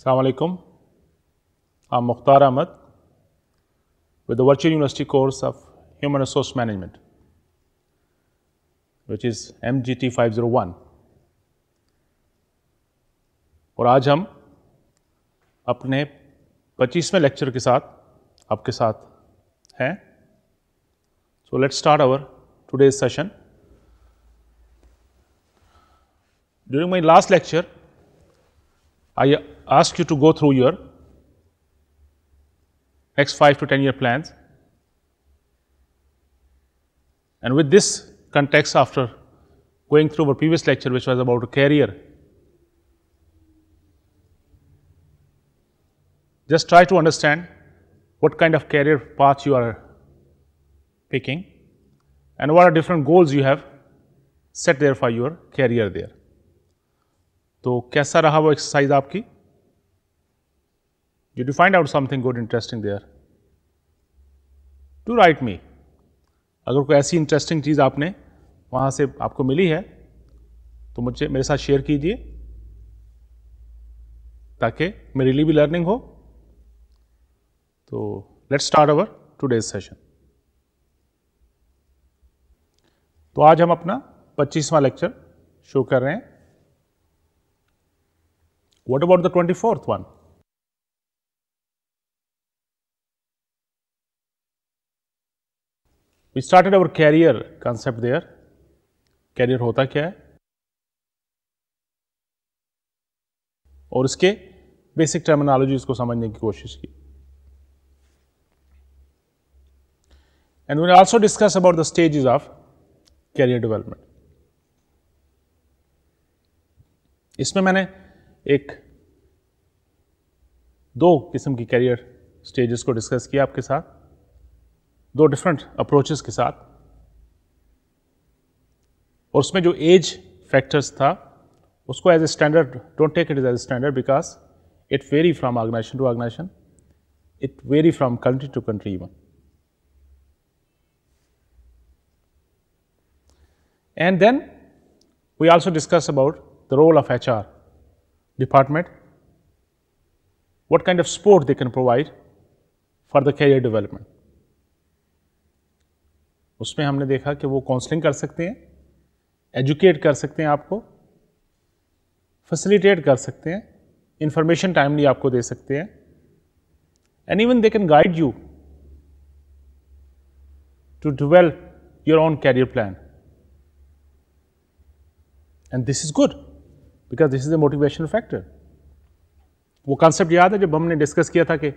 Assalamualaikum. I'm Mukhtar Ahmed with the Virtual University course of Human Resource Management, which is MGT 501. और आज हम अपने 25वें lecture के साथ आपके साथ हैं so let's start our today's session during my last lecture I ask you to go through your next 5 to 10 year plans. And with this context after going through our previous lecture which was about a career, just try to understand what kind of career path you are picking and what are different goals you have set there for your career there. So, कैसा रहा वो exercise आपकी Did you find out something good interesting there? Do write me. अगर कोई ऐसी interesting चीज़ आपने वहाँ से आपको मिली है तो मुझे मेरे साथ शेयर कीजिए ताकि मेरे लिए भी लर्निंग हो तो let's start our today's session तो आज हम अपना 25वां लेक्चर शो कर रहे हैं what about the twenty fourth one we started our career concept there career होता क्या है और इसके बेसिक टर्मिनोलॉजी को समझने की कोशिश की and we also discuss about the stages of career development इसमें मैंने एक दो किस्म की कैरियर स्टेजेस को डिस्कस किया आपके साथ दो different approaches के साथ और उसमें जो एज फैक्टर्स था उसको as a standard don't take it is as a standard because it vary from organization country. Organization it vary And then we also discuss about the role of HR department, what kind of support they can provide for the career development. उसमें हमने देखा कि वो counselling कर सकते हैं educate कर सकते हैं आपको फैसिलिटेट कर सकते हैं इंफॉर्मेशन टाइमली आपको दे सकते हैं and even they can guide you to develop your own career plan and this is good because this is a motivational factor वो कॉन्सेप्ट याद है जब हमने डिस्कस किया था कि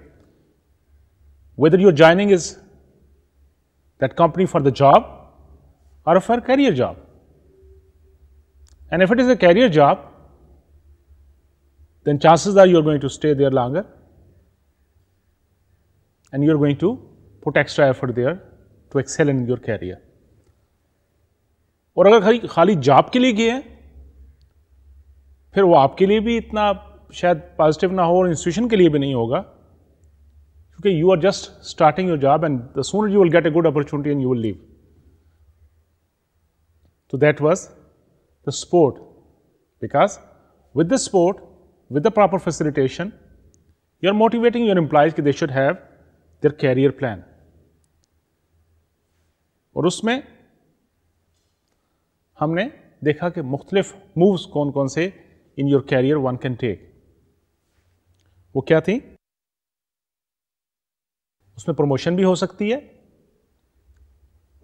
whether your joining is that company for the job or for career job. And if it is a career job, then chances are you are going to stay there longer and you are going to put extra effort there to excel in your career. और agar khali job ke liye gaye हैं wo aapke liye bhi itna shayad positive na ho aur institution ke liye bhi nahi hoga Okay, you are just starting your job and the sooner you will get a good opportunity and you will leave. So that was the sport because with the sport, with the proper facilitation, you are motivating your employees कि they should have their career plan. और उसमें हमने देखा कि मुख्तलिफ moves कौन कौन से in your career one can take वो क्या थी उसमें प्रमोशन भी हो सकती है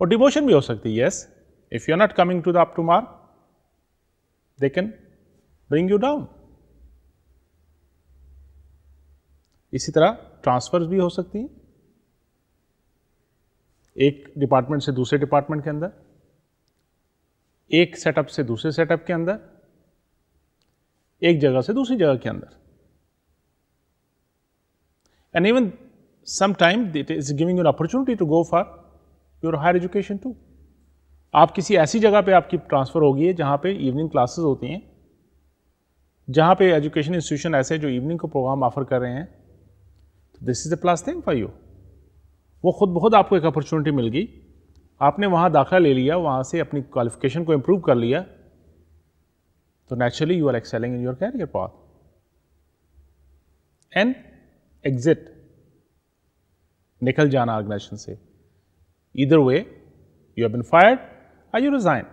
और डिमोशन भी हो सकती है yes if you are not coming to the up to mark they can bring you down इसी तरह ट्रांसफर्स भी हो सकती हैं एक डिपार्टमेंट से दूसरे डिपार्टमेंट के अंदर एक सेटअप से दूसरे सेटअप के अंदर एक जगह से दूसरी जगह के अंदर and even sometimes it is giving you an opportunity to go for your higher education too. आप किसी ऐसी जगह पे आपकी ट्रांसफ़र होगी है जहाँ पे इवनिंग क्लासेस होती हैं जहाँ पे एजुकेशन इंस्टीट्यूशन ऐसे जो इवनिंग को प्रोग्राम ऑफर कर रहे हैं तो this is the plus thing for you वो खुद बहुत आपको एक अपॉर्चुनिटी मिल गई आपने वहाँ दाखिला ले लिया वहाँ से अपनी क्वालिफिकेशन को इम्प्रूव कर लिया तो naturally you are excelling in your career path and exit निकल जाना ऑर्गेनाइजेशन से either way you have been fired I you resign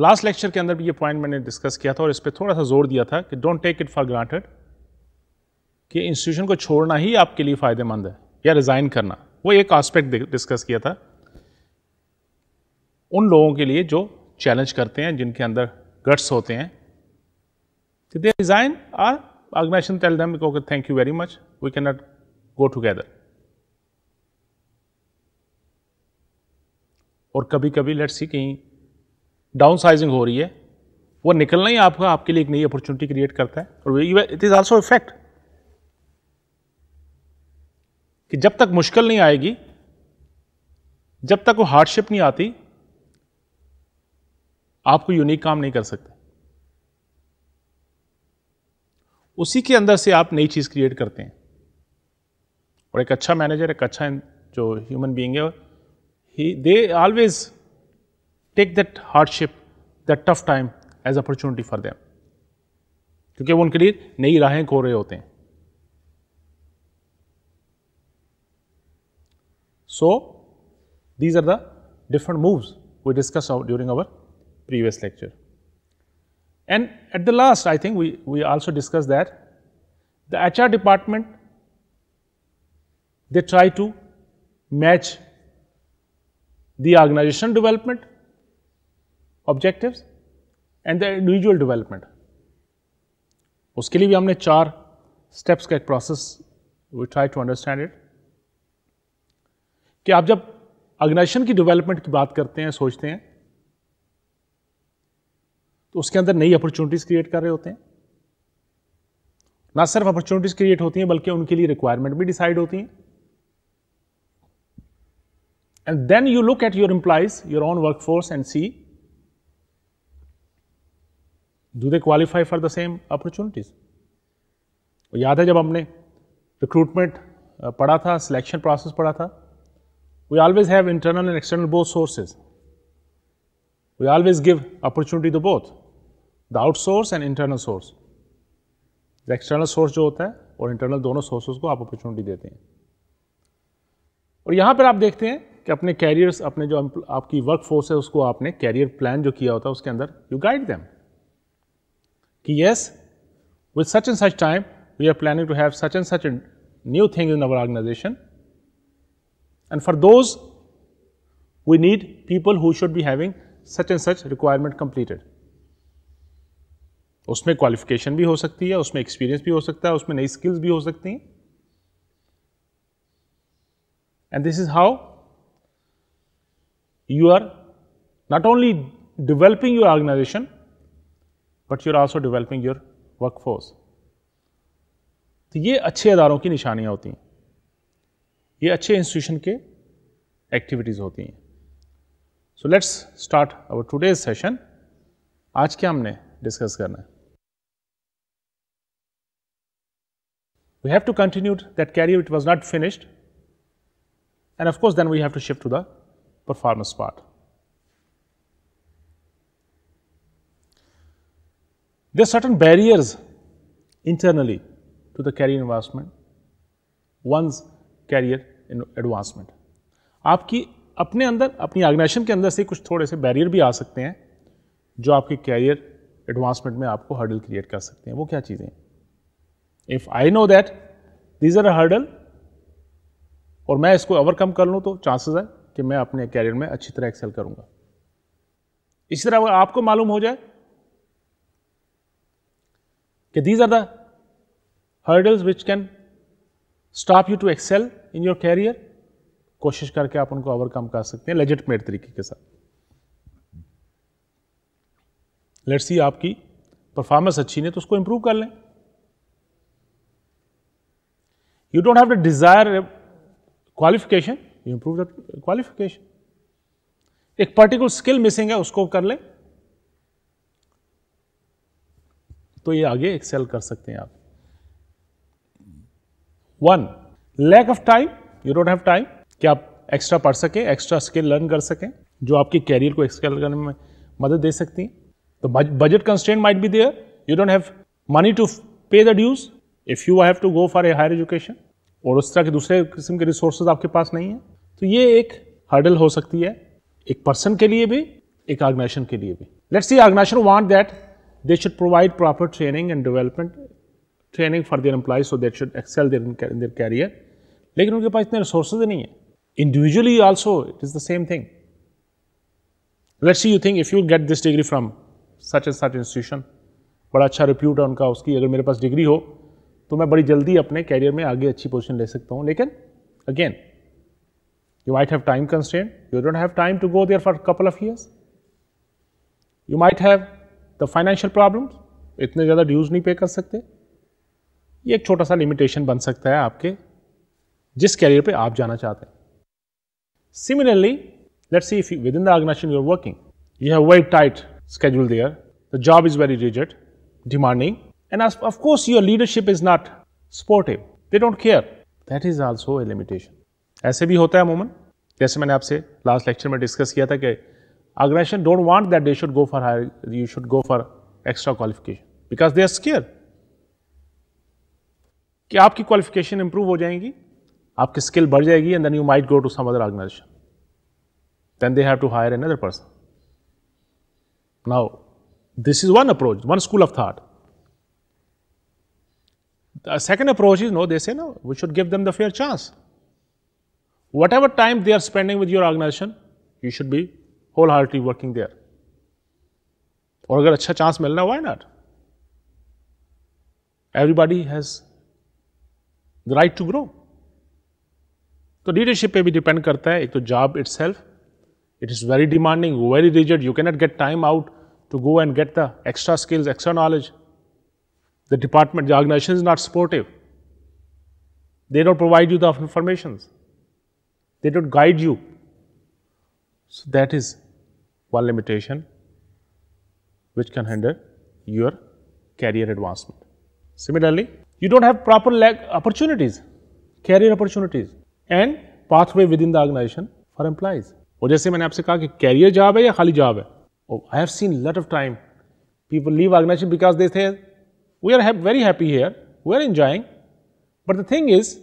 last lecture के अंदर भी ये पॉइंट मैंने डिस्कस किया था और इस पर थोड़ा सा जोर दिया था कि don't take it for granted कि इंस्टीट्यूशन को छोड़ना ही आपके लिए फ़ायदेमंद है या रिज़ाइन करना वो एक आस्पेक्ट डिस्कस किया था उन लोगों के लिए जो चैलेंज करते हैं जिनके अंदर गट्स होते हैं they resign or organization tell them, okay, thank you very much, we cannot go together. और कभी कभी लेट्स सी कहीं डाउन साइजिंग हो रही है वो निकलना ही आपका आपके लिए एक नई अपॉर्चुनिटी क्रिएट करता है और इट इज़ आल्सो इफेक्ट कि जब तक मुश्किल नहीं आएगी जब तक वो हार्डशिप नहीं आती आपको यूनिक काम नहीं कर सकते उसी के अंदर से आप नई चीज़ क्रिएट करते हैं और एक अच्छा मैनेजर एक अच्छा जो ह्यूमन बीइंग है ही they always take that hardship that tough time as opportunity for them क्योंकि वो उनके लिए नई राहें खो रहे होते हैं so these are the different moves we discuss during our previous lecture And at the last, I think we, we also discussed that the HR department, they try to match the organization development objectives and the individual development. उसके लिए भी हमने चार steps का एक process we try to understand it कि आप जब ऑर्गेनाइजेशन की डेवलपमेंट की बात करते हैं तो उसके अंदर नई अपॉर्चुनिटीज़ क्रिएट कर रहे होते हैं ना सिर्फ अपॉर्चुनिटीज़ क्रिएट होती हैं बल्कि उनके लिए रिक्वायरमेंट भी डिसाइड होती हैं then you look at your your your your work force and see do they qualify for the same opportunities और याद है जब हमने रिक्रूटमेंट पढ़ा था सिलेक्शन प्रोसेस पढ़ा था we always have internal and external both sources we always give opportunity to both the out source and internal source external source जो होता है और इंटरनल दोनों सोर्सेज को आप अपॉर्चुनिटी देते हैं और यहां पर आप देखते हैं कि अपने कैरियर्स अपने जो आपकी वर्क फोर्स है उसको आपने कैरियर प्लान जो किया होता है उसके अंदर यू गाइड दैम कि yes with such and such time we are planning to have such and such and new thing in our organization and for those we need people who should be having such and such requirement completed उसमें qualification भी हो सकती है उसमें experience भी हो सकता है उसमें नई स्किल्स भी हो सकती हैं and this is how you are not only developing your organization but you are also developing your work force तो ये अच्छे अदारों की निशानियाँ होती हैं ये अच्छे इंस्टीट्यूशन के एक्टिविटीज़ होती हैं so let's start our today's session आज क्या हमने डिस्कस करना है We have to continue that career, it was not finished. And of course, then we have to shift to the performance part. There are certain barriers internally to the career advancement, one's career advancement. aapki apne andar apni organization ke andar se kuch thode se barrier bhi aa sakte hain jo aapke career advancement mein aapko hurdle create kar sakte hain wo kya cheeze hain if I know that these are hurdle और मैं इसको overcome कर लूँ तो chances है कि मैं अपने कैरियर में अच्छी तरह एक्सेल करूँगा इसी तरह अगर आपको मालूम हो जाए कि these are the hurdles which can stop you to excel in your career कोशिश करके आप उनको ओवरकम कर सकते हैं लेजिटमेट तरीके के साथ लेट्स सी आपकी परफॉर्मेंस अच्छी नहीं तो उसको इम्प्रूव कर लें You don't have to desire uh, qualification, you improve the qualification. एक पर्टिकुलर स्किल मिसिंग है उसको कर ले तो ये आगे एक्सेल कर सकते हैं आप one lack of time you don't have time कि आप एक्स्ट्रा पढ़ सके एक्स्ट्रा स्किल लर्न कर सकें जो आपके कैरियर को एक्सेल करने में मदद दे सकती है तो budget constant might be there you don't have money to pay the dues if you have to go for a higher education और उस तरह के दूसरे किस्म के रिसोर्सेज आपके पास नहीं है तो ये एक हर्डल हो सकती है एक पर्सन के लिए भी एक ऑर्गेनाइजेशन के लिए भी let's see organization want that they should provide proper training and development training for their employees so that should excel their their career लेकिन उनके पास इतने रिसोर्सेज नहीं है individually also it is the same thing let's see you think if you get this degree from such and such institution बड़ा अच्छा repute है उनका उसकी अगर मेरे पास डिग्री हो तो मैं बड़ी जल्दी अपने कैरियर में आगे अच्छी पोजिशन ले सकता हूँ लेकिन again you might have time constant you don't have time to go there for couple of years you might have the financial problem इतने ज़्यादा ड्यूज नहीं पे कर सकते ये एक छोटा सा लिमिटेशन बन सकता है आपके जिस कैरियर पे आप जाना चाहते हैं similarly let's see if within the organization you are working you have very tight schedule there the job is very rigid demanding And as, of course, your leadership is not supportive. They don't care. That is also a limitation. ऐसे भी होता है मोमन जैसे मैंने आपसे last lecture में discuss किया था कि aggression don't want that they should go for higher you should go for extra qualification because they are scare कि आपकी क्वालिफिकेशन इंप्रूव हो जाएंगी आपकी स्किल बढ़ जाएगी and then you might go to some other organization then they have to hire an other person now this is one approach one school of thought the second approach is no, they say no, we should give them the fair chance. Whatever time they are spending with your organization, you should be wholeheartedly working there. Or get a chance, milna, why not? Everybody has the right to grow. So leadership may be depend the job itself. It is very demanding, very rigid. You cannot get time out to go and get the extra skills, extra knowledge. The department, the organization is not supportive. They don't provide you the informations. They don't guide you. So that is one limitation which can hinder your career advancement. Similarly, you don't have proper opportunities, career opportunities and pathway within the organization for employees. और जैसे मैंने आपसे कहा कि career job है या खाली job है I have seen lot of time people leave organization because they थे We are ha very happy here, we are enjoying, but the thing is,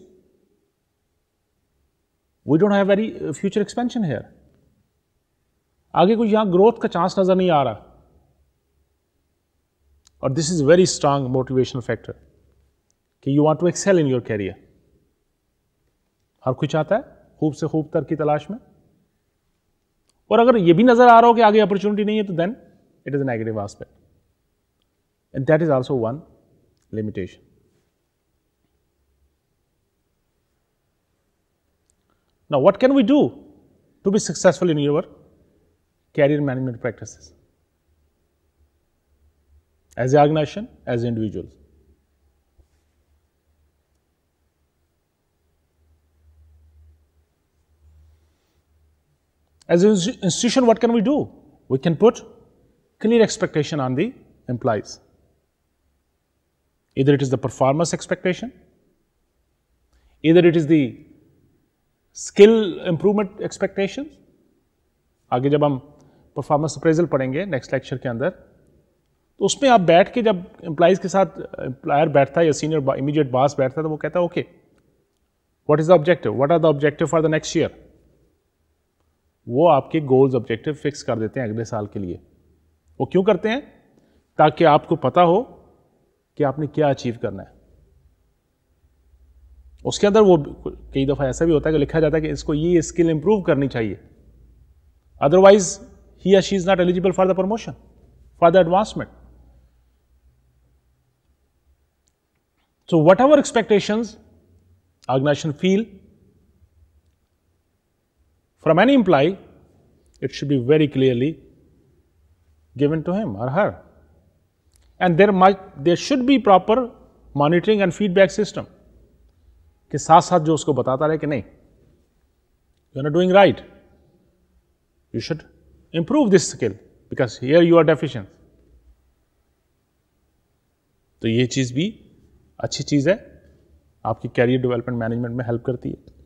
we don't have any uh, future expansion here. आगे कुछ यहां growth का chance नज़र नहीं आ रहा और this is very strong motivational factor कि you want to excel in your career हर कोई चाहता है खूब से खूब तर की तलाश में और अगर ये भी नज़र आ रहा हो कि आगे अपॉर्चुनिटी नहीं है तो then it is negative aspect and that is also one limitation. Now, what can we do to be successful in your career management practices as an organization, as individuals? As an institution, what can we do? We can put clear expectation on the employees. Either it is the performance expectation, either it is the skill improvement expectation आगे जब हम performance appraisal पढ़ेंगे next lecture के अंदर तो उसमें आप बैठ के जब एम्प्लाइज के साथ एम्प्लायर बैठता है या सीनियर इमीडिएट बॉस बैठता है तो वो कहता है okay what is the objective what are the objective for the next year वो आपके गोल्स ऑब्जेक्टिव फिक्स कर देते हैं अगले साल के लिए वो क्यों करते हैं ताकि आपको पता हो कि आपने क्या अचीव करना है उसके अंदर वो कई दफ़ा ऐसा भी होता है कि लिखा जाता है कि इसको ये स्किल इंप्रूव करनी चाहिए अदरवाइज ही या she is not eligible for the promotion for the advancement So whatever expectations organization feel from any employee, it should be very clearly given to him or her. And there may there should be proper monitoring and feedback system के साथ साथ जो उसको बताता रहे कि नहीं you are doing right you should improve this skill because here you are deficient तो ये चीज भी अच्छी चीज है आपकी कैरियर डेवलपमेंट मैनेजमेंट में हेल्प करती है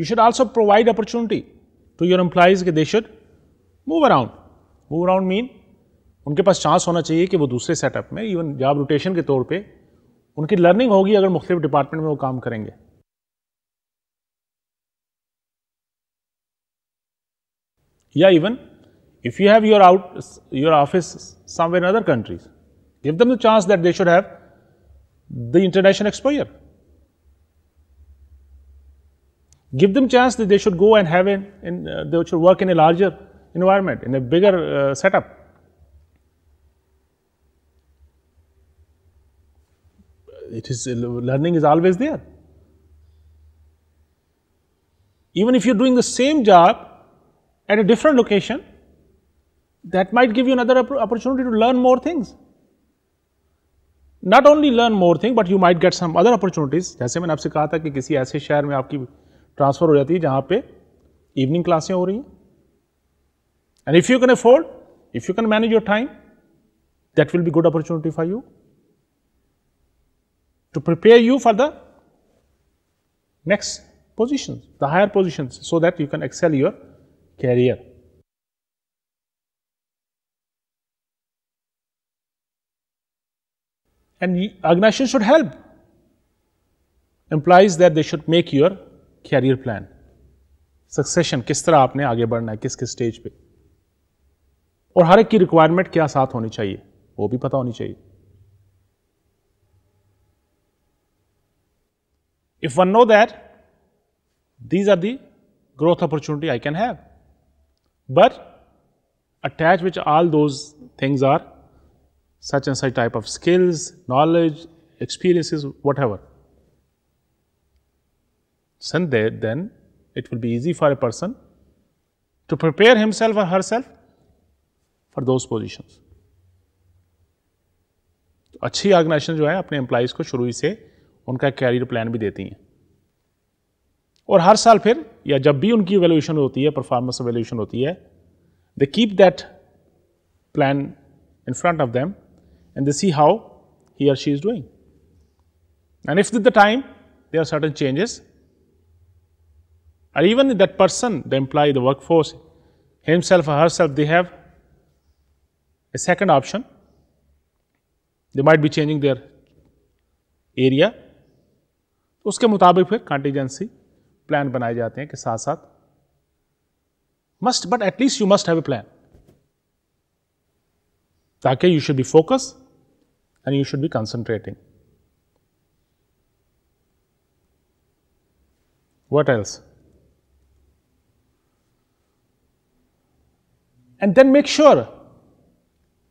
you should also provide opportunity to your employees के they should move around move around mean उनके पास चांस होना चाहिए कि वो दूसरे सेटअप में इवन जॉब रोटेशन के तौर पे उनकी लर्निंग होगी अगर मुख्तलिफ डिपार्टमेंट में वो काम करेंगे या even if you have your out your office somewhere in other countries give them the chance that they should have the international exposure give them chance they should go and have an in they should work in a larger environment in a bigger uh, setup. It is learning is always there. Even if you are doing the same job at a different location, that might give you another opportunity to learn more things. Not only learn more thing but you might get some other opportunities. जैसे मैंने आपसे कहा था कि किसी ऐसे शहर में आपकी ट्रांसफर हो जाती है जहाँ पे इवनिंग क्लासें हो रही हैं And if you can afford, if you can manage your time, that will be good opportunity for you to prepare you for the next positions, the higher positions, so that you can excel your career. And organization should help implies that they should make your career plan. succession. किस तरह आपने आगे बढ़ना है किस किस पे और हर एक की रिक्वायरमेंट क्या साथ होनी चाहिए वो भी पता होनी चाहिए if one know that these are the growth opportunity I can have but attach which all those things are such and such type of skills knowledge experiences whatever soon then it will be easy for a person to prepare himself और herself for those position अच्छी organization जो है अपने employees को शुरू ही से उनका career plan भी देती हैं और हर साल फिर या जब भी उनकी वैल्यूएशन होती है परफॉर्मेंस वैल्यूएशन होती है they keep that plan in front of them and they see how he or she is doing and if the time they are certain changes even that person the the the work force himself herself they have a second option. They might be changing their area. तो uske mutabik, fir contingency plan बनाए जाते hain कि साथ must but at least you must have a plan ताकि you should be focused and you should be concentrating what else and then make sure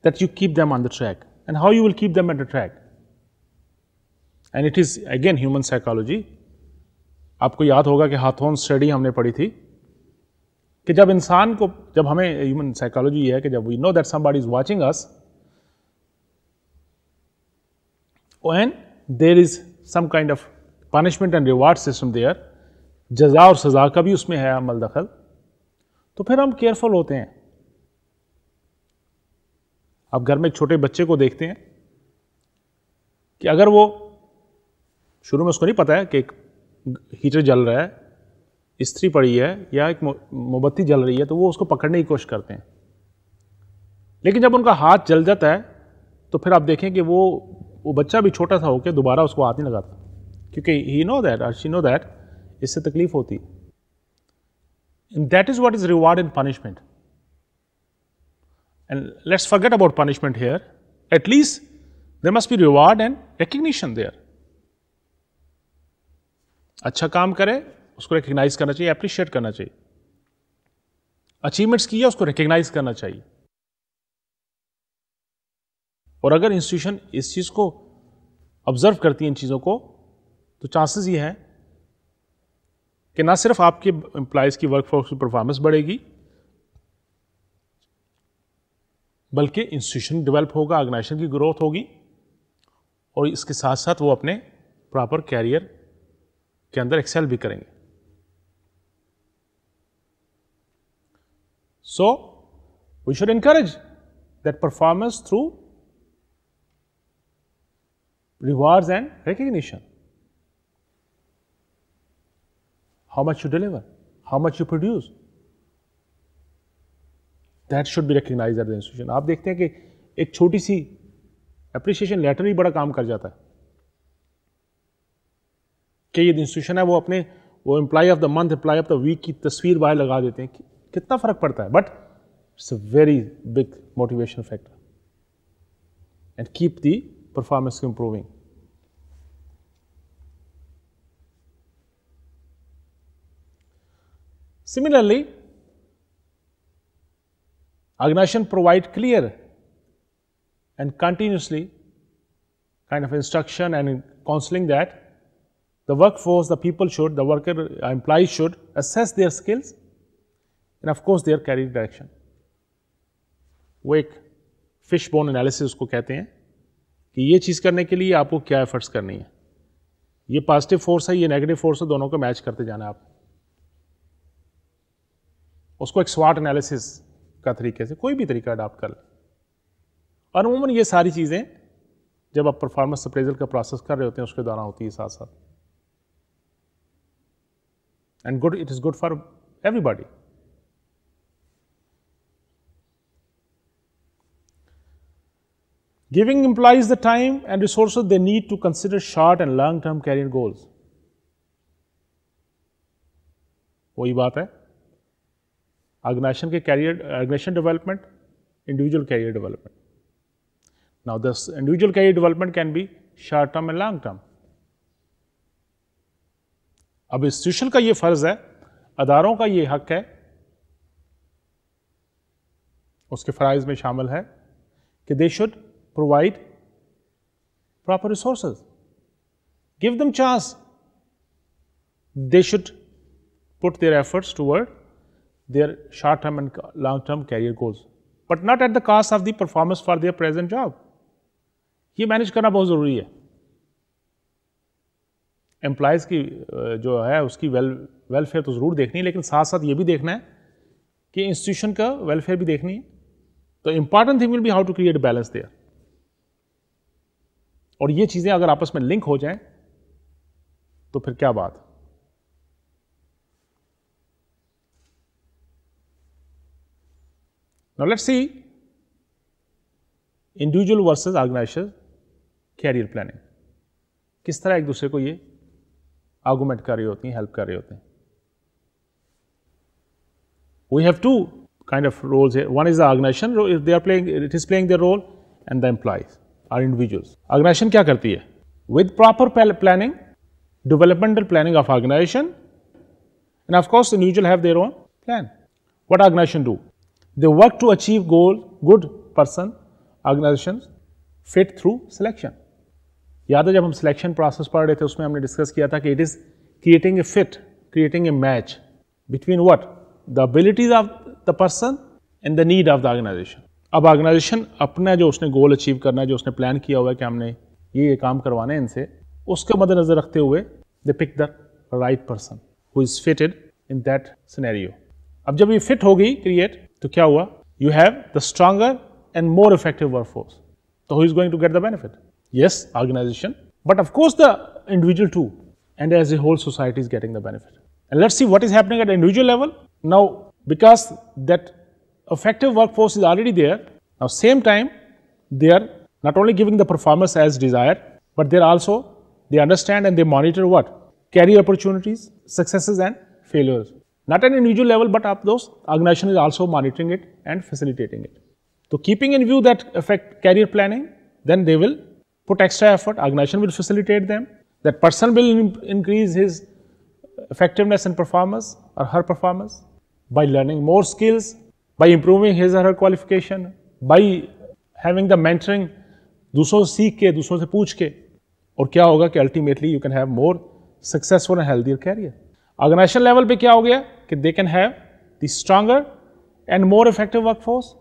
that you keep them on the track. And how you will keep them at the track? And it is again human psychology. आपको याद होगा कि हाथोन study हमने पढ़ी थी कि जब इंसान को जब हमें ह्यूमन साइकोलॉजी ये है कि जब we know that somebody is watching us and there is some kind of punishment and reward system there जजा और सजा का भी उसमें है अमल दखल तो फिर हम केयरफुल होते हैं आप घर में एक छोटे बच्चे को देखते हैं कि अगर वो शुरू में उसको नहीं पता है कि एक हीटर जल रहा है स्त्री पड़ी है या एक मोमबत्ती जल रही है तो वो उसको पकड़ने की कोशिश करते हैं लेकिन जब उनका हाथ जल जाता है तो फिर आप देखें कि वो वो बच्चा भी छोटा सा होकर दोबारा उसको हाथ नहीं लगाता क्योंकि he know that or she know that इससे तकलीफ होती that is what is reward in punishment And let's forget about punishment here. At least there must be reward and recognition there. अच्छा काम करे उसको रिकग्नाइज करना चाहिए अप्रिशिएट करना चाहिए अचीवमेंट्स किया उसको रिकग्नाइज करना चाहिए और अगर इंस्टीट्यूशन इस चीज़ को ऑब्जर्व करती है इन चीज़ों को तो चांसेस ये हैं कि ना सिर्फ आपके एम्प्लॉयज़ की वर्कफोर्स की परफॉर्मेंस बढ़ेगी बल्कि इंस्टीट्यूशन डेवलप होगा ऑर्गेनाइजेशन की ग्रोथ होगी और इसके साथ साथ वो अपने प्रॉपर कैरियर के अंदर एक्सेल भी करेंगे so we should encourage that performance through rewards and recognition how much you deliver how much you produce that should be recognize at the institution आप देखते हैं कि एक छोटी सी अप्रिसिएशन लेटर ही बड़ा काम कर जाता है कि ये इंस्टीट्यूशन है वो अपने वो employee of the month employee of the week की तस्वीर बाहर लगा देते हैं कि, कितना फ़र्क पड़ता है but it's a very big motivation factor and keep the performance improving similarly organization provide clear and continuously kind of instruction and counseling that the workforce, the people should, the worker uh, employee should assess their skills and of course their career direction. Wake fishbone analysis, bone analysis उसको कहते हैं कि ये चीज़ करने के लिए आपको क्या एफर्ट्स करनी है ये पॉजिटिव फोर्स है ये नेगेटिव फोर्स है दोनों को मैच करते जाना आप उसको एक स्वाट एनालिसिस का तरीके से कोई भी तरीका अडाप्ट कर लें और अमूमन ये सारी चीज़ें जब आप परफॉर्मेंस अप्रेजल का प्रोसेस कर रहे होते हैं उसके दौरान होती है साथ साथ and good it is good for everybody Giving implies the time and resources they need to consider short and long term career goals. वही बात है organization career organization development individual career development now this individual career development can be short term and long term अब institution का ये फर्ज है अदारों is ये हक है उसके फ़राइज में शामिल है कि they should provide proper resources give them chance they should their short-term and long-term career goals, but not at the cost of the performance for their present job. ये मैनेज करना बहुत ज़रूरी है एम्प्लॉयज़ की जो है उसकी वेल वेलफेयर तो ज़रूर देखनी है लेकिन साथ साथ ये भी देखना है कि इंस्टीट्यूशन का वेलफेयर भी देखनी है तो important thing will be how to create balance there और ये चीज़ें अगर आपस में लिंक हो जाएं तो फिर क्या बात Now, let us see individual versus organization career planning किस तरह एक दूसरे को ये आर्गूमेंट कर रही होती हैं हेल्प कर रहे होते हैं we have two kind of roles one is the organization if they are playing it is playing the role and the employees are individuals organization क्या करती है with proper planning developmental planning of organization and of course individual have their own plan what organization do They work to achieve goal, good person, organizations fit through selection. याद है जब हम selection process पढ़ रहे थे उसमें हमने discuss किया था कि it is creating a fit creating a match between what the abilities of the person and the need of the organization अब ऑर्गेनाइजेशन अपना जो उसने गोल अचीव करना है जो उसने प्लान किया हुआ है कि हमने ये ये काम करवाना है इनसे उसके मद्देनजर रखते हुए the pick the right person who is fitted in that scenario अब जब ये फिट होगी क्रिएट तो क्या हुआ you have the stronger and more effective work force तो who is going to get yes organization but of course the individual too and as a whole society is getting the benefit and let's see what is happening at individual level now because that effective workforce is already there now same time they are not only giving the performance as desired but they're also they understand and they monitor what career opportunities successes and failures not an individual level, but up those organization is also monitoring it and facilitating it. So keeping in view that affect career planning, then they will put extra effort, organization will facilitate them. That person will increase his effectiveness and performance or her performance by learning more skills, by improving his or her qualification, by having the mentoring दूसरों से सीख के दूसरों से पूछ के और क्या होगा कि ultimately you can organization level पे क्या हो गया कि they can have the stronger and more effective workforce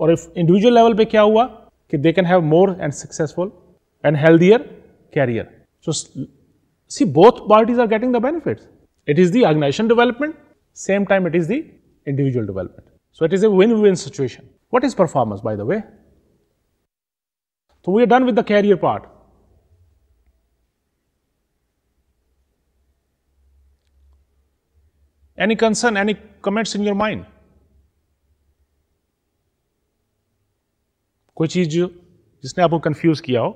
और इफ इंडिविजुअल लेवल पे क्या हुआ कि they can have more and successful and healthier career so see both parties are getting the benefits it is the organization development same time it is the individual development so it is a win-win situation what is performance by the way so we are done with the career part Any concern, any comments in your mind? कोई चीज जो जिसने आपको confuse किया हो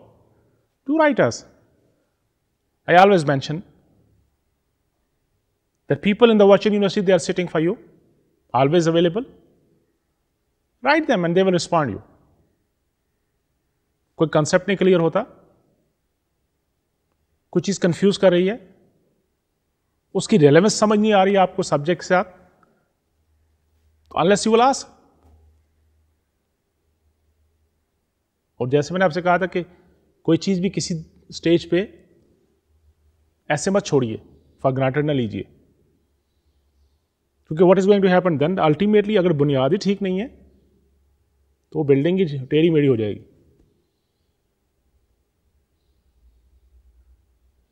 two writers I always mention the people in the virtual university they are sitting for you always available right them and they will respond you कोई concept नहीं clear होता कुछ चीज कंफ्यूज कर रही है उसकी रेलेवेंस समझ नहीं आ रही आपको सब्जेक्ट के साथ तो अनलेस यू और जैसे मैंने आपसे कहा था कि कोई चीज़ भी किसी स्टेज पे ऐसे मत छोड़िए फॉर ग्रांटेड ना लीजिए क्योंकि what is going to happen then ultimately अगर बुनियाद ही ठीक नहीं है तो वो बिल्डिंग ही टेढ़ी मेढ़ी हो जाएगी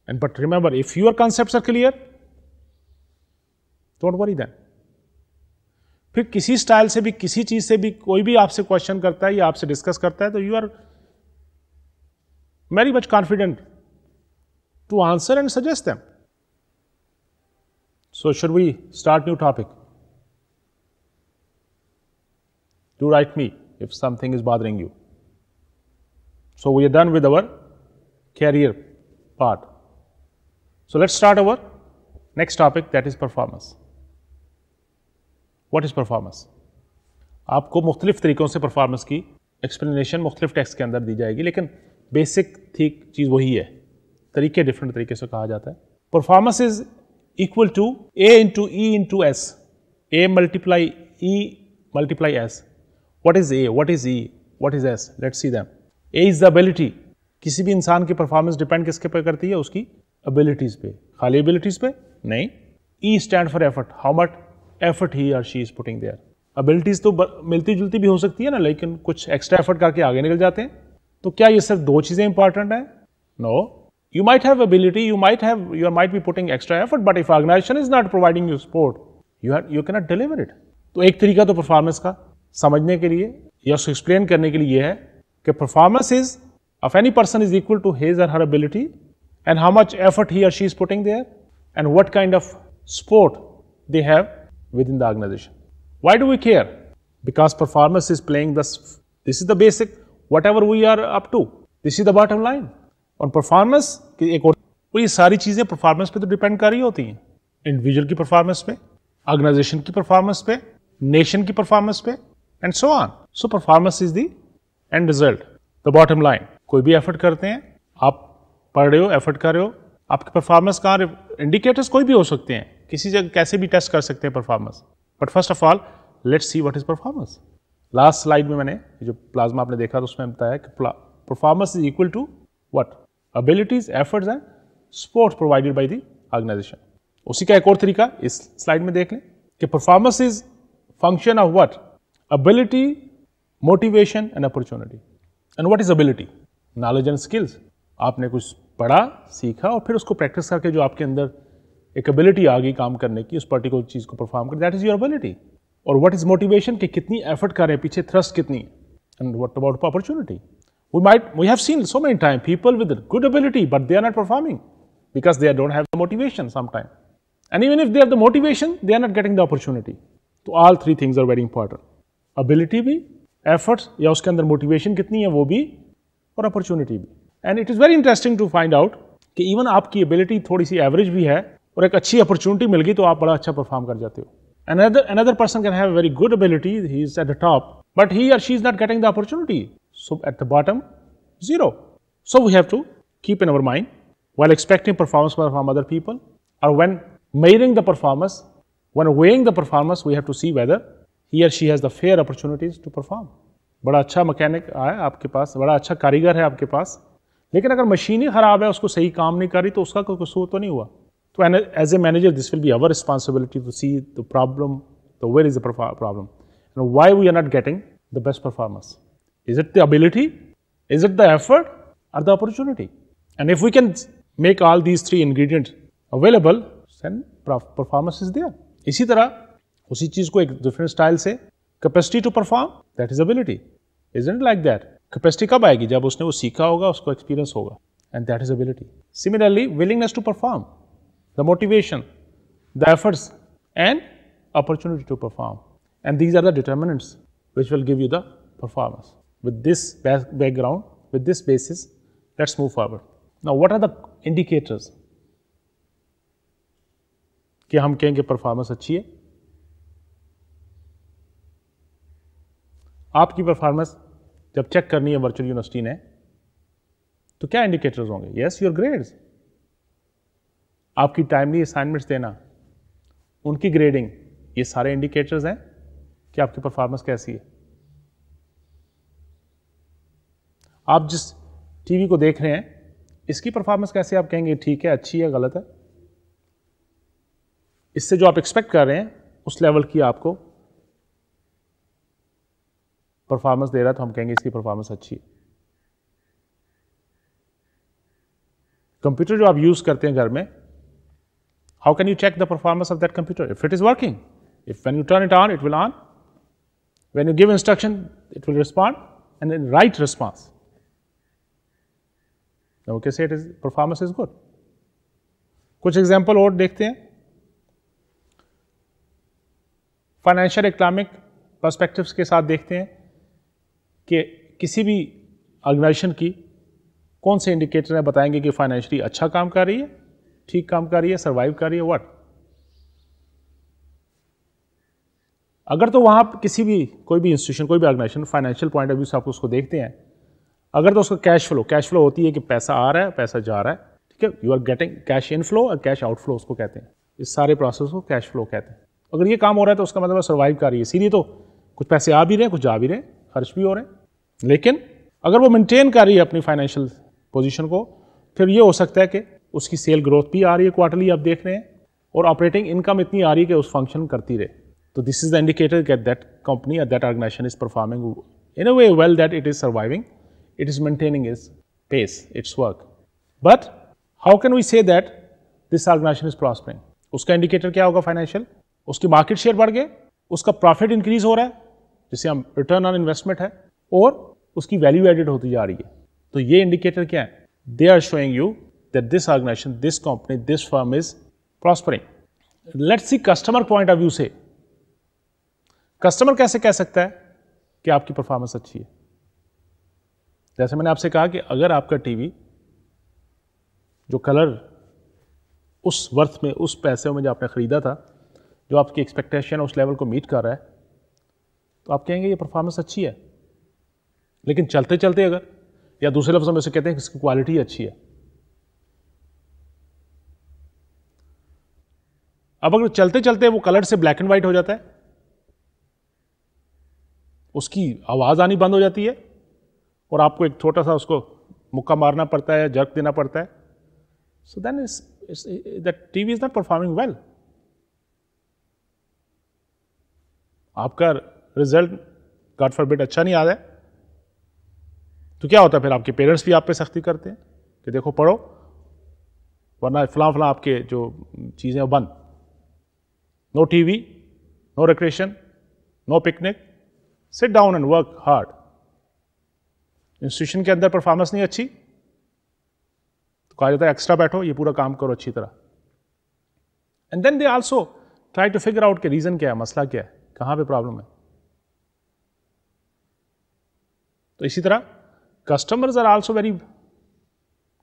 and but remember if your concept are clear don't worry then फिर किसी स्टाइल से भी किसी चीज से भी कोई भी आपसे क्वेश्चन करता है या आपसे डिस्कस करता है तो you are very much confident to answer and suggest them So should we start new topic? Do write me if something is bothering you. So we are done with our career part. So let's start our next topic that is performance. What is performance आपको मुख्तलिफ तरीक़ों से performance की explanation मुख्तलिफ text के अंदर दी जाएगी लेकिन बेसिक ठीक चीज़ वही है तरीके डिफरेंट तरीके से कहा जाता है performance is equal to A into E into S A multiply E multiply S what is A what is E what is S let see them A is the ability किसी भी इंसान की performance depend किसके पे करती है उसकी abilities पे खाली एबिलिटीज़ पे नहीं E stand for effort how much effort he or she is putting their abilities तो मिलती जुलती भी हो सकती है ना लेकिन कुछ एक्स्ट्रा एफर्ट करके आगे निकल जाते हैं तो क्या ये सिर्फ दो चीज़ें इंपॉर्टेंट हैं no you might have ability you might have you might be putting extra effort but if organization is not providing you you you you you cannot deliver it तो एक तरीका तो परफॉर्मेंस का समझने के लिए या उसको एक्सप्लेन करने के लिए यह है कि performance is of any person is equal to his और her ability and how much effort he or she is putting there and what kind of support they have within the organization. Why do we care? Because performance is playing this. This is the basic, whatever we are up to. This is the bottom line. और performance की ये सारी चीज़ें performance पे तो depend कर रही होती हैं इंडिविजुअल की परफॉर्मेंस पे ऑर्गेनाइजेशन की परफॉर्मेंस पे नेशन की परफॉर्मेंस पे and so on so performance is the end result the bottom line कोई भी एफर्ट करते हैं आप पढ़ रहे हो एफर्ट कर रहे हो आपकी परफॉर्मेंस कहाँ इंडिकेटर्स कोई भी हो सकते हैं किसी जगह कैसे भी टेस्ट कर सकते हैं performance but first of all let's see what is performance last slide में मैंने जो प्लाज्मा आपने देखा तो उसमें बताया कि performance is equal to what abilities efforts and support provided by the organization उसी का एक और तरीका इस स्लाइड में देख लें कि performance is function of what ability motivation and opportunity and what is ability knowledge and skills आपने कुछ पढ़ा सीखा और फिर उसको प्रैक्टिस करके जो आपके अंदर एक एबिलिटी आ गई काम करने की उस पर्टिकुलर चीज़ को परफॉर्म कर दैट इज़ योर एबिलिटी और वट इज़ मोटिवेशन कि कितनी एफर्ट कर रहे हैं पीछे थ्रस्ट कितनी and what about opportunity we might we have seen so many time people with good ability but they are not performing because they don't have the motivation time and even if they have the motivation they are not getting the opportunity तो all three things are very important ability भी efforts या उसके अंदर motivation कितनी है वो भी और अपॉर्चुनिटी भी and it is very interesting to find out कि इवन आपकी एबिलिटी थोड़ी सी एवरेज भी है और एक अच्छी अपॉर्चुनिटी मिल गई तो आप बड़ा अच्छा परफॉर्म कर जाते हो another another person can have very good ability he is at the top but he or she is not getting the opportunity so at the bottom zero so we have to keep in our mind well expecting performance from other people और when measuring the performance when weighing the performance we have to see whether he or she has the fair opportunities to perform बड़ा अच्छा mechanic आया आपके पास बड़ा अच्छा कारीगर है आपके पास लेकिन अगर मशीन ही खराब है उसको सही काम नहीं कर रही तो उसका कोई कसूर तो नहीं हुआ And as a manager, this will be our responsibility to see the problem, the where is the problem, and why we are not getting the best performers. Is it the ability? Is it the effort or the opportunity? And if we can make all these three ingredients available, then performance is there. इसी तरह उसी चीज को एक different style से Capacity to perform, that is ability. Isn't it like that? Capacity कब आएगी जब उसने वो सीखा होगा उसको experience होगा And that is ability. Similarly, willingness to perform. the motivation, the efforts and opportunity to perform. And these are the determinants which will give you the performance. With this background, with this basis, let's move forward. Now, what are the indicators? कि हम कहेंगे performance अच्छी है आपकी performance जब check करनी है virtual university ने तो क्या इंडिकेटर्स होंगे यस योर ग्रेड्स आपकी टाइमली असाइनमेंट्स देना उनकी ग्रेडिंग ये सारे इंडिकेटर्स हैं कि आपकी परफॉर्मेंस कैसी है आप जिस टीवी को देख रहे हैं इसकी परफॉर्मेंस कैसे आप कहेंगे ठीक है अच्छी है गलत है इससे जो आप एक्सपेक्ट कर रहे हैं उस लेवल की आपको परफॉर्मेंस दे रहा तो हम कहेंगे इसकी परफॉर्मेंस अच्छी है कंप्यूटर जो आप यूज़ करते हैं घर में How can you check the performance of that computer? If it is working, if when you turn it on, it will on. When you give instruction, it will respond and then write response. Now we can say it is performance is good. Kuch example और dekhte hain. Financial economic perspectives ke साथ dekhte hain ke kisi bhi organization ki कौन से indicator हैं बताएंगे कि financially अच्छा काम कर रही है ठीक काम कर रही है सर्वाइव कर रही है व्हाट अगर तो वहां किसी भी कोई भी इंस्टीट्यूशन कोई भी organization financial point of view से आप उसको देखते हैं अगर तो उसका कैश फ्लो कैश फ्लो होती है कि पैसा आ रहा है पैसा जा रहा है ठीक है you are getting cash inflow और कैश आउटफ्लो उसको कहते हैं इस सारे प्रोसेस को कैश फ्लो कहते हैं अगर ये काम हो रहा है तो उसका मतलब सर्वाइव कर रही है इसीलिए तो कुछ पैसे आ भी रहे हैं कुछ जा भी रहे हैं खर्च भी हो रहे हैं लेकिन अगर वो मेंटेन कर रही है अपनी फाइनेंशियल पोजिशन को फिर ये हो सकता है कि उसकी सेल ग्रोथ भी आ रही है क्वार्टरली आप देख रहे हैं और ऑपरेटिंग इनकम इतनी आ रही है कि उस फंक्शन करती रहे तो this is the indicator that that company that organization is performing in a way well that it is surviving it is maintaining is pace its work but how can we say that this organization is prospering उसका indicator क्या होगा financial उसकी market share बढ़ गए उसका profit increase हो रहा है जिसे हम रिटर्न ऑन इन्वेस्टमेंट है और उसकी वैल्यू एडिड होती जा रही है तो ये इंडिकेटर क्या है they are showing you that this organization, this company, this firm is prospering. Let's see customer point of view से कस्टमर कैसे कह सकता है कि आपकी परफॉर्मेंस अच्छी है जैसे मैंने आपसे कहा कि अगर आपका टीवी जो कलर उस वर्थ में उस पैसे में जो आपने ख़रीदा था जो आपकी एक्सपेक्टेशन उस लेवल को मीट कर रहा है तो आप कहेंगे ये परफॉर्मेंस अच्छी है लेकिन चलते चलते अगर या दूसरे लफ्ज़ों में से कहते हैं इसकी क्वालिटी अच्छी है अब अगर चलते चलते वो कलर से ब्लैक एंड वाइट हो जाता है उसकी आवाज़ आनी बंद हो जाती है और आपको एक छोटा सा उसको मुक्का मारना पड़ता है जर्क देना पड़ता है so then is TV is not performing well आपका रिजल्ट गॉड फॉर बिट अच्छा नहीं आ रहा है तो क्या होता है फिर आपके पेरेंट्स भी आप पे सख्ती करते हैं कि देखो पढ़ो वरना फलां फलां आपके जो चीज़ें वो बंद no TV, no recreation, no picnic. Sit down and work hard. Institution के अंदर परफॉर्मेंस नहीं अच्छी तो कहा जाता है एक्स्ट्रा बैठो ये पूरा काम करो अच्छी तरह and then they also try to figure out के रीजन क्या है मसला क्या है कहां पे प्रॉब्लम है तो इसी तरह customers are also very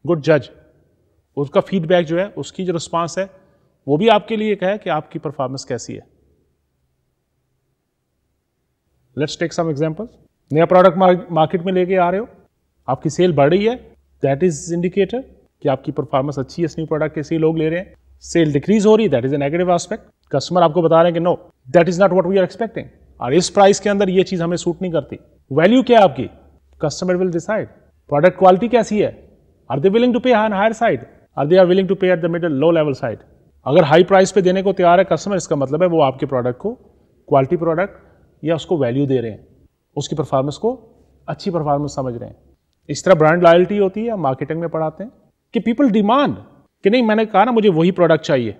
good जज उसका फीडबैक जो है उसकी जो रिस्पॉन्स है वो भी आपके लिए कहे कि आपकी परफॉर्मेंस कैसी है लेट्स टेक सम एग्जाम्पल नया प्रोडक्ट मार्केट में लेके आ रहे हो आपकी सेल बढ़ रही है दैट इज इंडिकेटर कि आपकी परफॉर्मेंस अच्छी है इस न्यू प्रोडक्ट के सी लोग ले रहे हैं सेल डिक्रीज हो रही है that is a negative aspect customer आपको बता रहे हैं कि no that is not what we are expecting और इस प्राइस के अंदर ये चीज़ हमें सूट नहीं करती वैल्यू क्या है आपकी customer will decide product quality कैसी है are they willing to pay on higher side or they are willing to pay at the middle low level side अगर हाई प्राइस पे देने को तैयार है कस्टमर इसका मतलब है वो आपके प्रोडक्ट को क्वालिटी प्रोडक्ट या उसको वैल्यू दे रहे हैं उसकी परफॉर्मेंस को अच्छी परफॉर्मेंस समझ रहे हैं इस तरह ब्रांड लॉयल्टी होती है मार्केटिंग में पढ़ाते हैं कि पीपल डिमांड कि नहीं मैंने कहा ना मुझे वही प्रोडक्ट चाहिए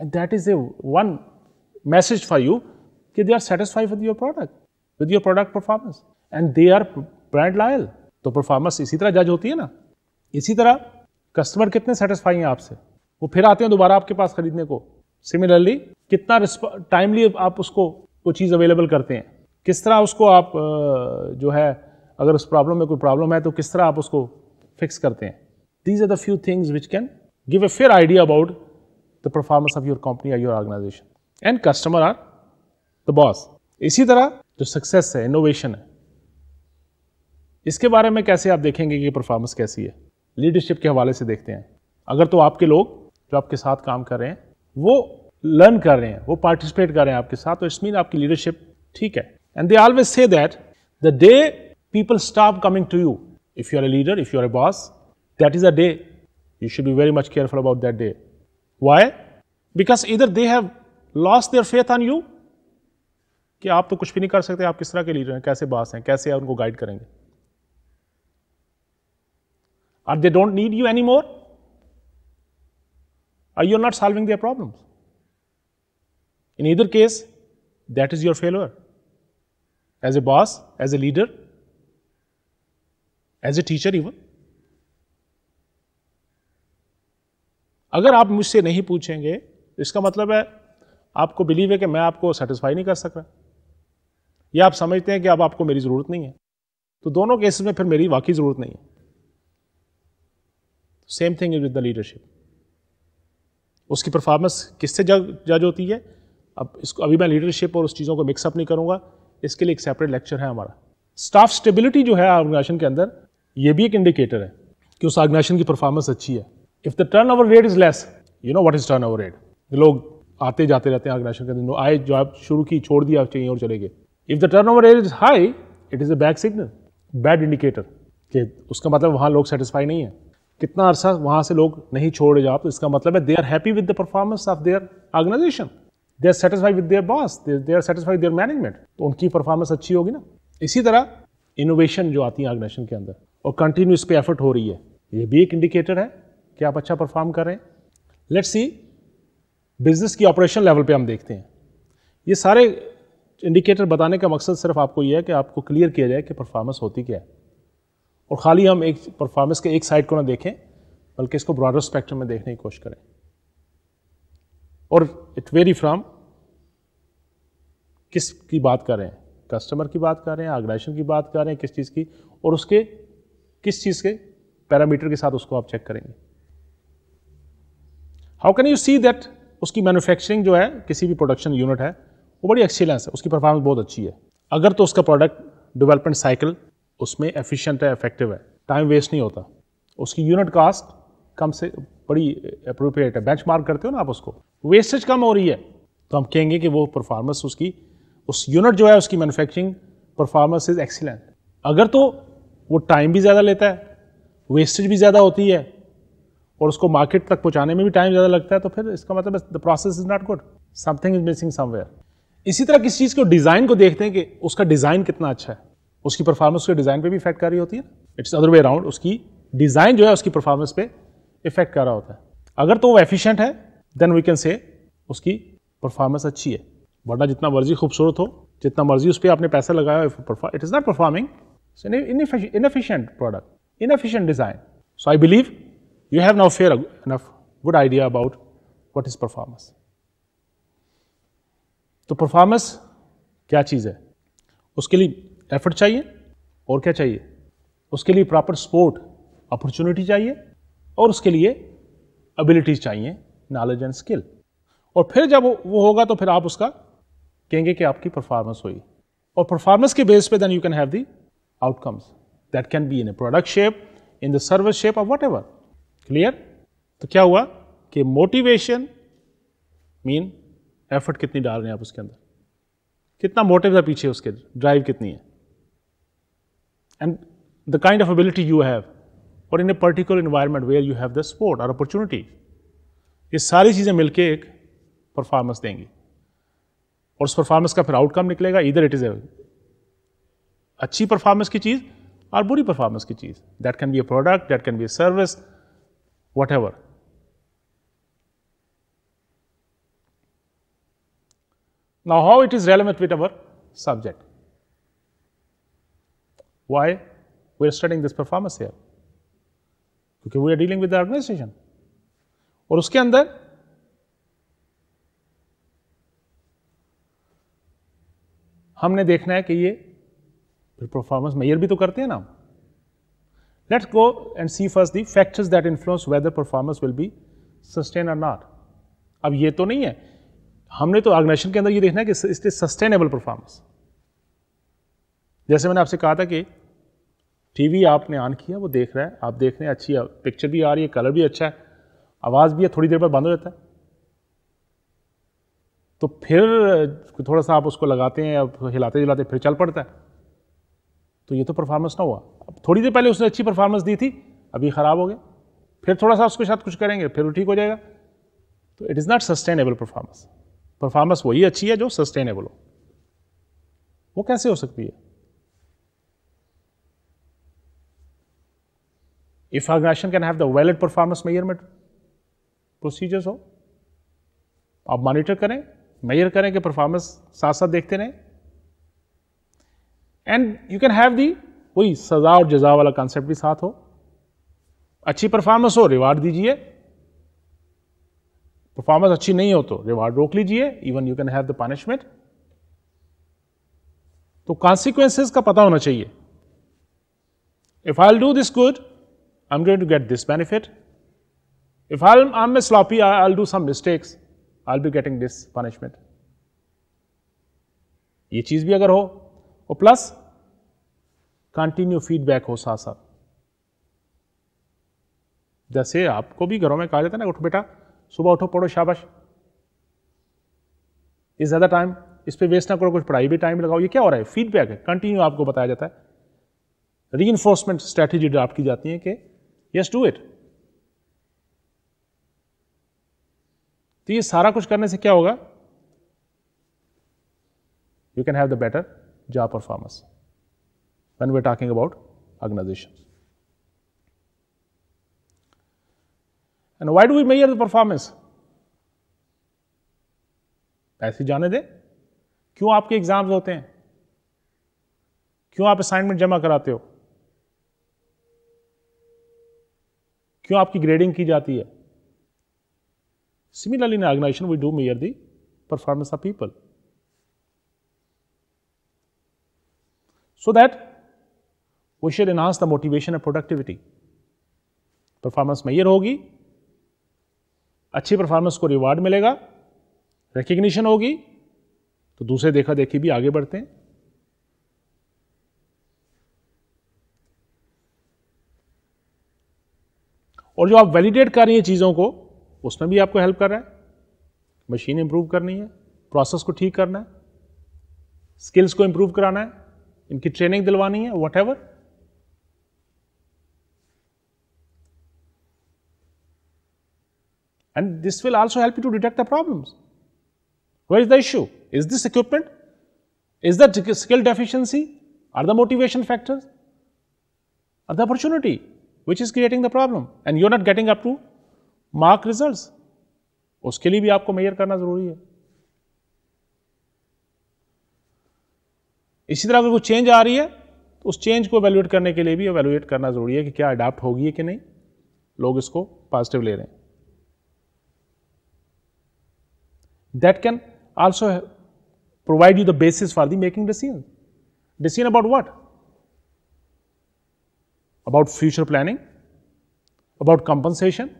and that is a one message for you कि they are satisfy with your product with your product performance and they are brand loyal तो परफॉर्मेंस इसी तरह जज होती है ना इसी तरह कस्टमर कितने सेटिस्फाई हैं आपसे वो फिर आते हैं दोबारा आपके पास खरीदने को सिमिलरली कितना टाइमली आप उसको वो चीज़ अवेलेबल करते हैं किस तरह उसको आप जो है अगर उस प्रॉब्लम में कोई प्रॉब्लम है तो किस तरह आप उसको फिक्स करते हैं these are the few things which can give a fair idea about the performance of your company या your organization and customer are the boss इसी तरह जो सक्सेस है इनोवेशन है इसके बारे में कैसे आप देखेंगे कि परफॉर्मेंस कैसी है लीडरशिप के हवाले से देखते हैं अगर तो आपके लोग जो आपके साथ काम कर रहे हैं वो लर्न कर रहे हैं वो पार्टिसिपेट कर रहे हैं आपके साथ तो इसमें आपकी लीडरशिप ठीक है and they always say that the day people stop coming to you if you are a leader if you are a boss that is a day you should be very much careful about that day why because इधर they have loss their faith on you कि आप तो कुछ भी नहीं कर सकते आप किस तरह के लीडर हैं कैसे बॉस हैं कैसे आप उनको गाइड करेंगे or they don't need you any more you're not solving their problems. In either case, that is your failure. As a boss, as a leader, as a teacher even अगर आप मुझसे नहीं पूछेंगे तो इसका मतलब है आपको बिलीव है कि मैं आपको सेटिस्फाई नहीं कर सक रहा या आप समझते हैं कि अब आपको मेरी ज़रूरत नहीं है तो दोनों केसेस में फिर मेरी वाकई ज़रूरत नहीं है same thing is with the leadership उसकी परफॉर्मेंस किससे जज होती है अब इसको अभी मैं लीडरशिप और उस चीज़ों को मिक्सअप नहीं करूँगा इसके लिए एक सेपरेट लेक्चर है हमारा स्टाफ स्टेबिलिटी जो है ऑर्गेनाइजेशन के अंदर ये भी एक इंडिकेटर है कि उस ऑर्गेनाइजेशन की परफॉर्मेंस अच्छी है if the turnover rate is less you know what is turnover rate लोग आते जाते रहते हैं ऑर्गेनाइजेशन के अंदर आए जॉब शुरू की छोड़ दिया चाहिए और चले गए if the turnover rate is high it is a bad signal bad indicator कि उसका मतलब वहाँ लोग सेटिस्फाई नहीं है कितना अरसा वहाँ से लोग नहीं छोड़ जाओ तो इसका मतलब है they are happy with the performance of their organization they are satisfied with their boss they are satisfied their management तो उनकी परफॉर्मेंस अच्छी होगी ना इसी तरह इनोवेशन जो आती है ऑर्गेनाइजेशन के अंदर और कंटिन्यू इस पर एफर्ट हो रही है ये भी एक इंडिकेटर है कि आप अच्छा परफॉर्म कर रहे हैं लेट्स सी बिजनेस की ऑपरेशन लेवल पे हम देखते हैं ये सारे इंडिकेटर बताने का मकसद सिर्फ आपको ये है कि आपको क्लियर किया जाए कि परफॉर्मेंस होती क्या है और खाली हम एक परफॉर्मेंस के एक साइड को ना देखें बल्कि इसको ब्रॉडर स्पेक्ट्रम में देखने की कोशिश करें और इट वेरी फ्राम किस की बात कर रहे हैं कस्टमर की बात कर रहे हैं ऑर्गेनाइजेशन की बात कर रहे हैं किस चीज़ की और उसके किस चीज़ के पैरामीटर के साथ उसको आप चेक करेंगे how can you see that उसकी मैन्युफैक्चरिंग जो है किसी भी प्रोडक्शन यूनिट है वो बड़ी एक्सीलेंस है उसकी परफॉर्मेंस बहुत अच्छी है अगर तो उसका प्रोडक्ट डेवलपमेंट साइकिल उसमें एफिशिएंट है इफेक्टिव है टाइम वेस्ट नहीं होता उसकी यूनिट कास्ट कम से बड़ी अप्रोप्रिएट है बेंच करते हो ना आप उसको वेस्टेज कम हो रही है तो हम कहेंगे कि वो परफॉर्मेंस उसकी उस यूनिट जो है उसकी मैनुफैक्चरिंग परफॉर्मेंस इज़ एक्सीलेंट अगर तो वो टाइम भी ज़्यादा लेता है वेस्टेज भी ज़्यादा होती है और उसको मार्केट तक पहुंचाने में भी टाइम ज़्यादा लगता है तो फिर इसका मतलब the process is not good something is missing somewhere इसी तरह किसी चीज़ को डिज़ाइन को देखते हैं कि उसका डिज़ाइन कितना अच्छा है उसकी परफॉर्मेंस उसके डिज़ाइन पे भी इफेक्ट कर रही होती है इट्स अदर वे अराउंड उसकी डिज़ाइन जो है उसकी परफॉर्मेंस पे इफेक्ट कर रहा होता है अगर तो वो एफिशिएंट है देन वी कैन से उसकी परफॉर्मेंस अच्छी है वरना जितना मर्जी खूबसूरत हो जितना मर्जी उस पर आपने पैसा लगाया it is not performing inefficient product inefficient design so I believe you have now fair enough good idea about what is performance तो परफॉर्मेंस क्या चीज़ है उसके लिए एफर्ट चाहिए और क्या चाहिए उसके लिए प्रॉपर सपोर्ट अपॉर्चुनिटी चाहिए और उसके लिए एबिलिटीज चाहिए नॉलेज एंड स्किल और फिर जब वो होगा तो फिर आप उसका कहेंगे कि आपकी परफॉर्मेंस हुई और परफॉर्मेंस के बेस पे then you can have the outcomes that can be in a product shape in the service shape of whatever clear तो क्या हुआ कि मोटिवेशन मीन एफर्ट कितनी डाल रहे हैं आप उसके अंदर कितना मोटिव है पीछे उसके ड्राइव कितनी है and the kind of ability you have or in a particular environment where you have the sport or opportunity ye sari cheeze milke ek performance dengi aur us performance ka fir outcome either it is a achhi performance ki cheez or buri performance ki that can be a product that can be a service whatever now how it is relevant with our subject Why? We are studying this performance here. क्योंकि we are dealing with organization और उसके अंदर हमने देखना है कि ये फिर परफॉर्मेंस मैयर भी तो करते हैं ना let's go and see first the factors that influence whether performance will be sustain or not अब ये तो नहीं है हमने तो ऑर्गेनाइजेशन के अंदर ये देखना है कि इट इज सस्टेनेबल परफॉर्मेंस जैसे मैंने आपसे कहा था कि टीवी आपने ऑन किया वो देख रहा है आप देख रहे हैं अच्छी पिक्चर भी आ रही है कलर भी अच्छा है आवाज़ भी है थोड़ी देर बाद बंद हो जाता है तो फिर थोड़ा सा आप उसको लगाते हैं अब हिलाते जुलाते फिर चल पड़ता है तो ये तो परफॉर्मेंस ना हुआ अब थोड़ी देर पहले उसने अच्छी परफॉर्मेंस दी थी अभी ख़राब हो गया फिर थोड़ा सा उसके साथ कुछ करेंगे फिर वो ठीक हो जाएगा तो it is not sustainable performance performance वही अच्छी है जो सस्टेनेबल हो वो कैसे हो सकती है if organization can have the valid performance measurement procedures हो आप मॉनिटर करें मेजर करें कि परफॉर्मेंस साथ साथ देखते रहें and you can have the वही सजा और जजा वाला कॉन्सेप्ट भी साथ हो अच्छी परफॉर्मेंस हो रिवार्ड दीजिए परफॉर्मेंस अच्छी नहीं हो तो रिवार्ड रोक लीजिए even you can have the punishment तो कॉन्सिक्वेंसेस का पता होना चाहिए if I do this good I'm going to get this benefit. If I'm, I'm a sloppy, I, I'll do some mistakes, I'll be getting this punishment. ये चीज भी अगर हो और प्लस कंटिन्यू फीडबैक हो साथ साथ जैसे आपको भी घरों में कहा जाता है ना उठो बेटा सुबह उठो पढ़ो शाबाश ये ज़्यादा टाइम इस पर वेस्ट ना करो कुछ पढ़ाई भी टाइम लगाओ ये क्या हो रहा है फीडबैक है कंटिन्यू आपको बताया जाता है री स्ट्रेटेजी ड्राफ्ट की जाती है कि यस डू इट तो ये सारा कुछ करने से क्या होगा you can have the better job performance when we talking about organization and why do we measure the performance ऐसे जाने दे क्यों आपके एग्जाम्स होते हैं क्यों आप असाइनमेंट जमा कराते हो क्यों आपकी ग्रेडिंग की जाती है similarly in organization we do measure the performance of people so that we should enhance the motivation and productivity performance measure होगी अच्छी परफॉर्मेंस को रिवार्ड मिलेगा रिकग्निशन होगी तो दूसरे देखा देखी भी आगे बढ़ते हैं और जो आप वैलिडेट कर रही हैं चीज़ों को उसमें भी आपको हेल्प कर रहा है मशीन इंप्रूव करनी है प्रोसेस को ठीक करना है स्किल्स को इंप्रूव कराना है इनकी ट्रेनिंग दिलवानी है what and this will also help you to detect the problems where is the issue is this equipment is the skill deficiency are the motivation factors are the opportunity which is creating the problem and you're not getting up to mark results उसके लिए भी आपको major करना जरूरी है इसी तरह अगर कोई चेंज आ रही है तो उस चेंज को वैल्यूएट करने के लिए भी वैल्यूएट करना जरूरी है कि क्या अडाप्ट होगी कि नहीं लोग इसको पॉजिटिव ले रहे हैं that can also provide you the basis for the making decision decision about what about future planning, about compensation,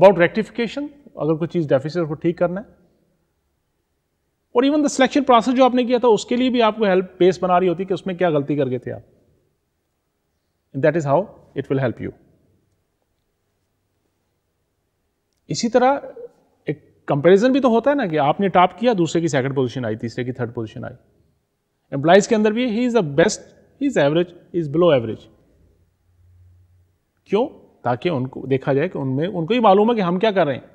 about rectification, अगर कोई चीज़ डेफिसिट को ठीक करना है और इवन द सिलेक्शन प्रोसेस जो आपने किया था उसके लिए भी आपको हेल्प बेस बना रही होती कि उसमें क्या गलती कर गए थे आप that is how it will help you इसी तरह एक कंपैरिजन भी तो होता है ना कि आपने टॉप किया दूसरे की सेकंड पोजीशन आई तीसरे की थर्ड पोजीशन आई एम्प्लॉयज के अंदर भी he is the best his average is below average क्यों ताकि उनको देखा जाए कि उनमें उनको ही मालूम है कि हम क्या कर रहे हैं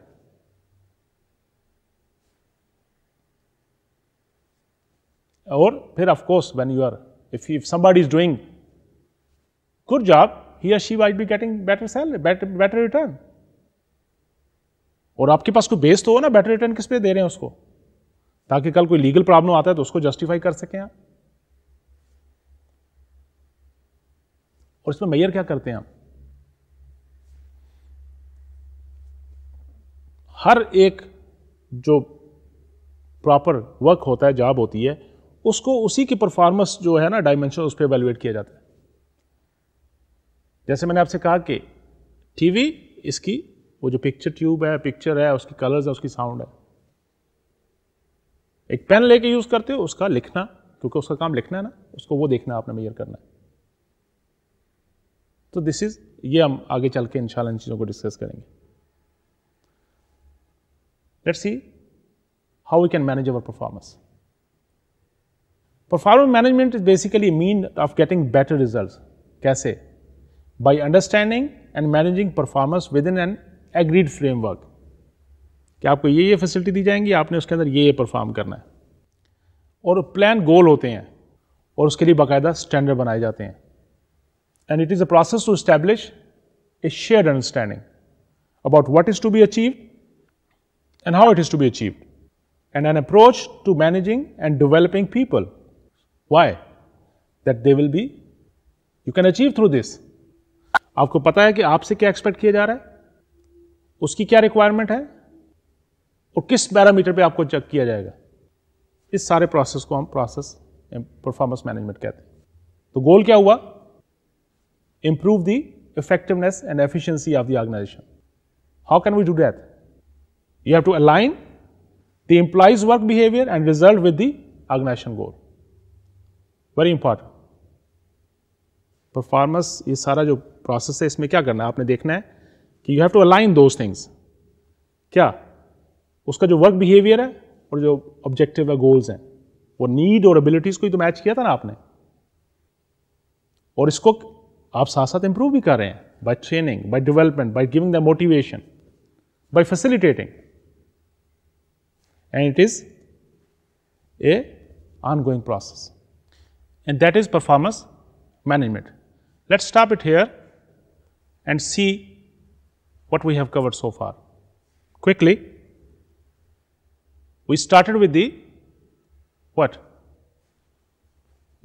और फिर of course when you are if if somebody is doing good job he or she might be getting better salary better return और आपके पास कोई बेस तो हो ना बेटर रिटर्न किस पे दे रहे हैं उसको ताकि कल कोई लीगल प्रॉब्लम आता है तो उसको जस्टिफाई कर सकें आप और इसमें मैयर क्या करते हैं हम हर एक जो प्रॉपर वर्क होता है जॉब होती है उसको उसी की परफॉर्मेंस जो है ना डायमेंशन उस पर एवेलुएट किया जाता है जैसे मैंने आपसे कहा कि टीवी इसकी वो जो पिक्चर ट्यूब है पिक्चर है उसकी कलर्स है उसकी साउंड है एक पेन लेके यूज़ करते हो उसका लिखना क्योंकि उसका काम लिखना है ना उसको वो देखना आपने मेयर करना है तो दिस इज़ ये हम आगे चल के इंशाल्लाह इन चीज़ों को डिस्कस करेंगे let's see how we can manage our performance performance management is basically mean of getting better result कैसे by understanding and managing performance within an agreed framework कि आपको ये ये फैसिलिटी दी जाएंगी आपने उसके अंदर ये ये परफॉर्म करना है और प्लान गोल होते हैं और उसके लिए बाकायदा स्टैंडर्ड बनाए जाते हैं and it is a process to establish a shared understanding about what is to be achieved and how it is to be achieved, and an approach to managing and developing people. Why? That they will be, you can achieve through this. आपको पता है कि आपसे क्या expect किया जा रहा है उसकी क्या रिक्वायरमेंट है और किस पैरामीटर पे आपको चेक किया जाएगा इस सारे प्रोसेस को हम प्रोसेस परफॉर्मेंस मैनेजमेंट कहते हैं तो गोल क्या हुआ improve the effectiveness and efficiency of the organization. How can we do that? You have to align the employee's work behavior and result with the organization goal. Very important performance ये सारा जो process है इसमें क्या करना है आपने देखना है कि you have to align those things क्या उसका जो वर्क बिहेवियर है और जो ऑब्जेक्टिव है गोल्स हैं वो नीड और एबिलिटीज को ही तो मैच किया था ना आपने और इसको आप साथ साथ इम्प्रूव by कर by हैं by training by development by giving the motivation by facilitating and it is a on management let's stop it here and see what we have covered so far. Quickly, we started with the what?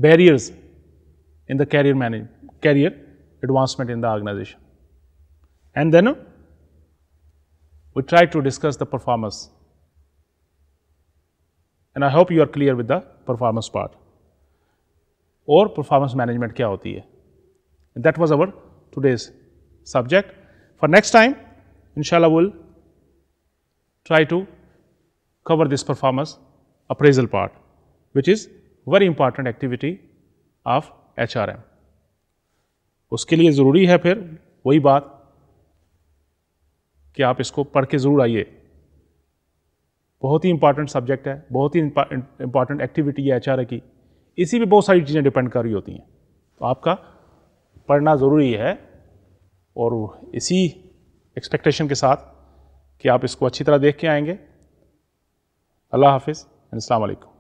Barriers in the career management career advancement in the organization. And then we try to discuss the performance. And I hope you are clear with the performance part. Or performance management kya hoti hai. And that was our today's subject. For next time, inshallah, we'll try to cover this performance appraisal part, which is very important activity of HRM. उसके लिए ज़रूरी है फिर वही बात कि आप इसको पढ़ के ज़रूर आइए बहुत ही इंपॉर्टेंट सब्जेक्ट है बहुत ही इंपॉर्टेंट एक्टिविटी है एच की इसी पे बहुत सारी चीज़ें डिपेंड कर रही होती हैं तो आपका पढ़ना ज़रूरी है और इसी एक्सपेक्टेशन के साथ कि आप इसको अच्छी तरह देख के आएंगे अल्लाह हाफिज़ अस्सलाम